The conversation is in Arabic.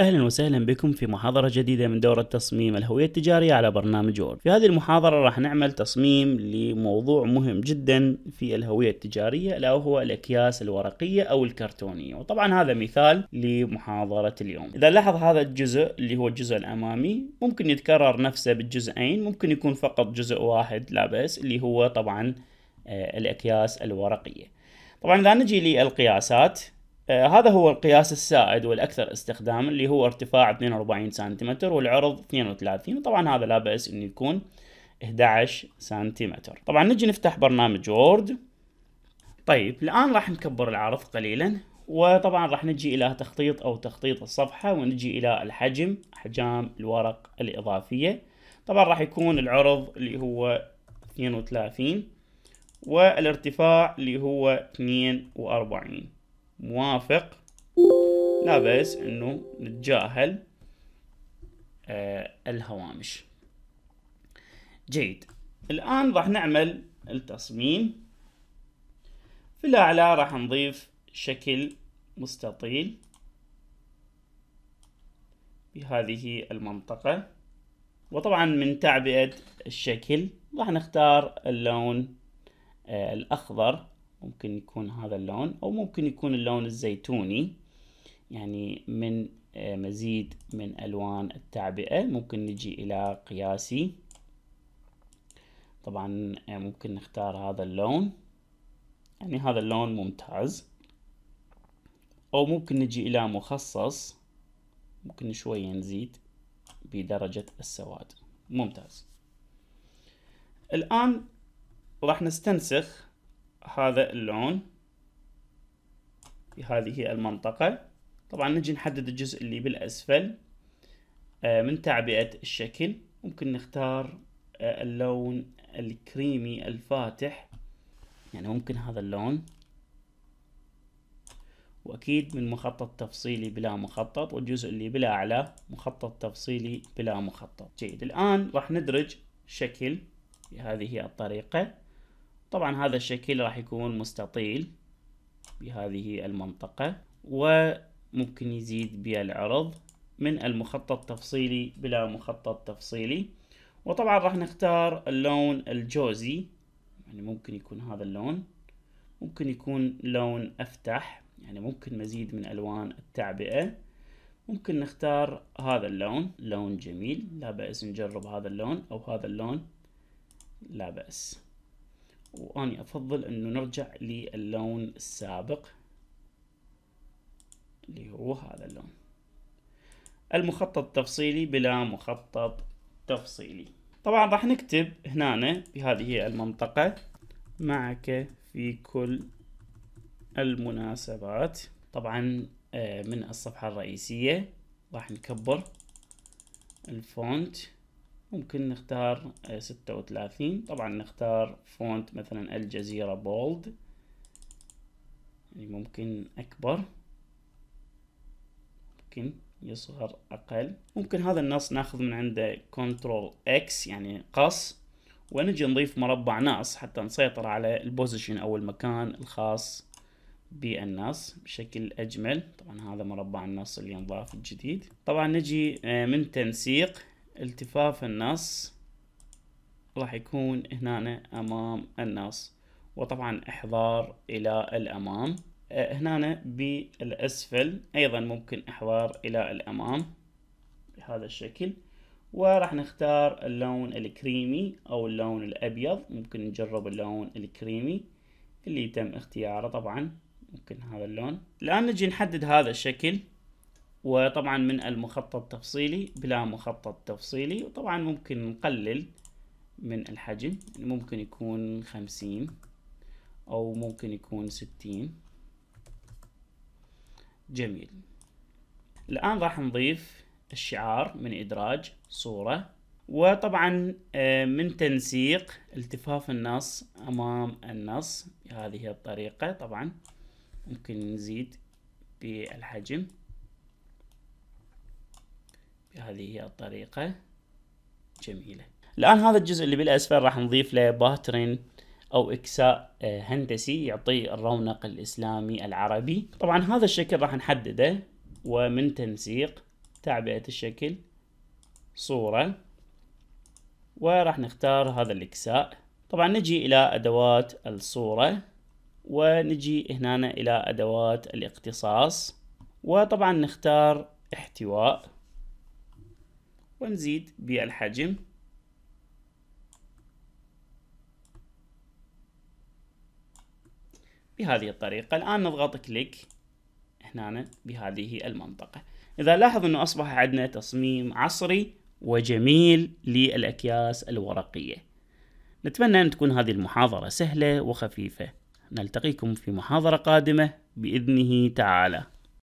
اهلا وسهلا بكم في محاضرة جديدة من دورة تصميم الهوية التجارية على برنامج وورد. في هذه المحاضرة راح نعمل تصميم لموضوع مهم جدا في الهوية التجارية الا وهو الاكياس الورقية او الكرتونية، وطبعا هذا مثال لمحاضرة اليوم. اذا لاحظ هذا الجزء اللي هو الجزء الامامي ممكن يتكرر نفسه بالجزئين، ممكن يكون فقط جزء واحد لا بأس اللي هو طبعا آه، الاكياس الورقية. طبعا اذا نجي للقياسات آه، هذا هو القياس السائد والاكثر استخداما اللي هو ارتفاع 42 سنتيمتر والعرض 32 طبعا هذا لا باس انه يكون 11 سنتيمتر طبعا نجي نفتح برنامج وورد طيب الان راح نكبر العرض قليلا وطبعا راح نجي الى تخطيط او تخطيط الصفحه ونجي الى الحجم احجام الورق الاضافيه طبعا راح يكون العرض اللي هو 32 والارتفاع اللي هو 42 موافق لا بس انه نتجاهل آه الهوامش جيد الآن راح نعمل التصميم في الأعلى راح نضيف شكل مستطيل بهذه المنطقة وطبعا من تعبئة الشكل راح نختار اللون آه، الأخضر ممكن يكون هذا اللون أو ممكن يكون اللون الزيتوني يعني من آه، مزيد من ألوان التعبئة ممكن نجي إلى قياسي طبعا آه، ممكن نختار هذا اللون يعني هذا اللون ممتاز أو ممكن نجي إلى مخصص ممكن شوية نزيد بدرجة السواد ممتاز الآن راح نستنسخ هذا اللون في هذه المنطقة طبعا نجي نحدد الجزء اللي بالأسفل آه، من تعبئة الشكل ممكن نختار آه، اللون الكريمي الفاتح يعني ممكن هذا اللون واكيد من مخطط تفصيلي بلا مخطط والجزء اللي بلا أعلى مخطط تفصيلي بلا مخطط جيد الان راح ندرج شكل بهذه الطريقة طبعا هذا الشكل راح يكون مستطيل بهذه المنطقة وممكن يزيد بالعرض من المخطط تفصيلي بلا مخطط تفصيلي وطبعا راح نختار اللون الجوزي يعني ممكن يكون هذا اللون ممكن يكون لون أفتح يعني ممكن مزيد من ألوان التعبئة ممكن نختار هذا اللون لون جميل لا بأس نجرب هذا اللون أو هذا اللون لا بأس وأني أفضل أنه نرجع للون السابق اللي هو هذا اللون المخطط التفصيلي بلا مخطط تفصيلي طبعا راح نكتب هنا بهذه المنطقة معك في كل المناسبات طبعا آه، من الصفحة الرئيسية راح نكبر الفونت ممكن نختار آه، ستة وثلاثين طبعا نختار فونت مثلا الجزيرة بولد يعني ممكن أكبر ممكن يصغر أقل ممكن هذا النص ناخذ من عنده كنترول اكس يعني قص ونجي نضيف مربع نص حتى نسيطر على البوزيشن أو المكان الخاص بالنص بشكل أجمل طبعا هذا مربع النص اللي انضاف الجديد طبعا نجي آه، من تنسيق التفاف النص راح يكون هنا امام النص وطبعا احضار الى الامام آه، هنا بالاسفل ايضا ممكن احضار الى الامام بهذا الشكل وراح نختار اللون الكريمي او اللون الابيض ممكن نجرب اللون الكريمي اللي تم اختياره طبعا ممكن هذا اللون الان نجي نحدد هذا الشكل وطبعا من المخطط تفصيلي بلا مخطط تفصيلي وطبعا ممكن نقلل من الحجم يعني ممكن يكون خمسين أو ممكن يكون ستين جميل الآن راح نضيف الشعار من إدراج صورة وطبعا آه، من تنسيق التفاف النص أمام النص بهذه الطريقة طبعا ممكن نزيد بالحجم هذه هي الطريقة جميلة الآن هذا الجزء اللي بالأسفل راح نضيف له باترين أو إكساء آه، هندسي يعطي الرونق الإسلامي العربي طبعا هذا الشكل راح نحدده ومن تنسيق تعبئة الشكل صورة وراح نختار هذا الإكساء طبعا نجي إلى أدوات الصورة ونجي هنا إلى أدوات الاقتصاص وطبعا نختار احتواء ونزيد بالحجم بهذه الطريقة الآن نضغط كليك هنا بهذه المنطقة إذا لاحظ أنه أصبح عندنا تصميم عصري وجميل للأكياس الورقية نتمنى أن تكون هذه المحاضرة سهلة وخفيفة نلتقيكم في محاضرة قادمة بإذنه تعالى